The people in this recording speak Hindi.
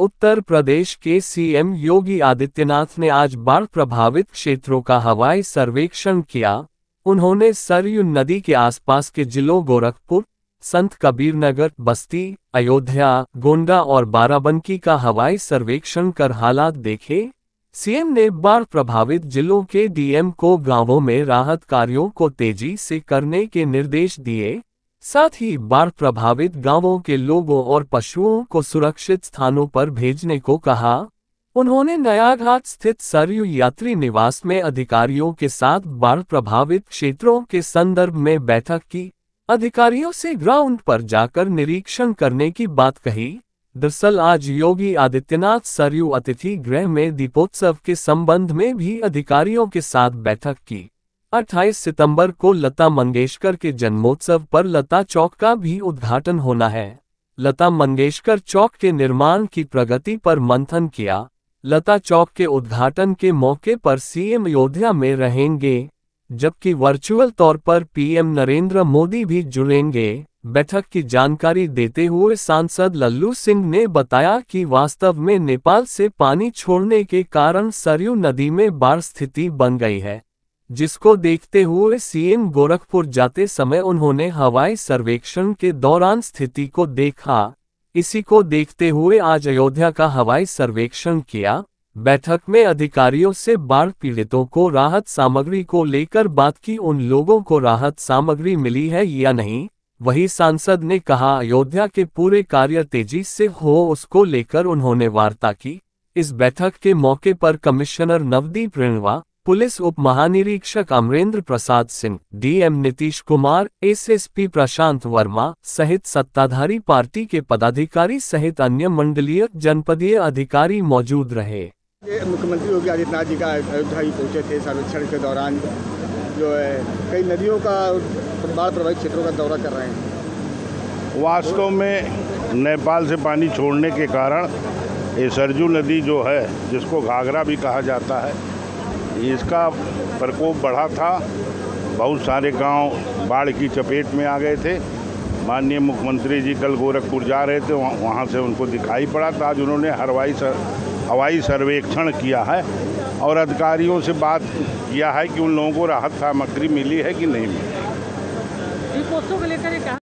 उत्तर प्रदेश के सीएम योगी आदित्यनाथ ने आज बाढ़ प्रभावित क्षेत्रों का हवाई सर्वेक्षण किया उन्होंने सरयू नदी के आसपास के जिलों गोरखपुर संत कबीरनगर बस्ती अयोध्या गोंडा और बाराबंकी का हवाई सर्वेक्षण कर हालात देखे सीएम ने बाढ़ प्रभावित जिलों के डीएम को गांवों में राहत कार्यों को तेजी से करने के निर्देश दिए साथ ही बाढ़ प्रभावित गांवों के लोगों और पशुओं को सुरक्षित स्थानों पर भेजने को कहा उन्होंने नयाघाट स्थित सरयू यात्री निवास में अधिकारियों के साथ बाढ़ प्रभावित क्षेत्रों के संदर्भ में बैठक की अधिकारियों से ग्राउंड पर जाकर निरीक्षण करने की बात कही दरअसल आज योगी आदित्यनाथ सरयू अतिथि गृह में दीपोत्सव के संबंध में भी अधिकारियों के साथ बैठक की 28 सितंबर को लता मंगेशकर के जन्मोत्सव पर लता चौक का भी उद्घाटन होना है लता मंगेशकर चौक के निर्माण की प्रगति पर मंथन किया लता चौक के उद्घाटन के मौके पर सीएम अयोध्या में रहेंगे जबकि वर्चुअल तौर पर पीएम नरेंद्र मोदी भी जुड़ेंगे बैठक की जानकारी देते हुए सांसद लल्लू सिंह ने बताया कि वास्तव में नेपाल से पानी छोड़ने के कारण सरयू नदी में बाढ़ स्थिति बन गई है जिसको देखते हुए सीएम गोरखपुर जाते समय उन्होंने हवाई सर्वेक्षण के दौरान स्थिति को देखा इसी को देखते हुए आज अयोध्या का हवाई सर्वेक्षण किया बैठक में अधिकारियों से बाढ़ पीड़ितों को राहत सामग्री को लेकर बात की उन लोगों को राहत सामग्री मिली है या नहीं वही सांसद ने कहा अयोध्या के पूरे कार्य तेजी से हो उसको लेकर उन्होंने वार्ता की इस बैठक के मौके पर कमिश्नर नवदीप रिणवा पुलिस उप महानिरीक्षक अमरेंद्र प्रसाद सिंह डीएम नीतीश कुमार एसएसपी प्रशांत वर्मा सहित सत्ताधारी पार्टी के पदाधिकारी सहित अन्य मंडलीय जनपदीय अधिकारी मौजूद रहे मुख्यमंत्री योगी आदित्यनाथ जी का अयोध्या पहुंचे थे सर्वेक्षण के दौरान जो है कई नदियों का बाढ़ प्रभावित क्षेत्रों का दौरा कर रहे हैं वास्तव में नेपाल से पानी छोड़ने के कारण ये सरजू नदी जो है जिसको घाघरा भी कहा जाता है इसका प्रकोप बढ़ा था बहुत सारे गांव बाढ़ की चपेट में आ गए थे माननीय मुख्यमंत्री जी कल गोरखपुर जा रहे थे वह, वहाँ से उनको दिखाई पड़ा था आज उन्होंने हवाई सर, हवाई सर्वेक्षण किया है और अधिकारियों से बात किया है कि उन लोगों को राहत सामग्री मिली है कि नहीं मिली लेकर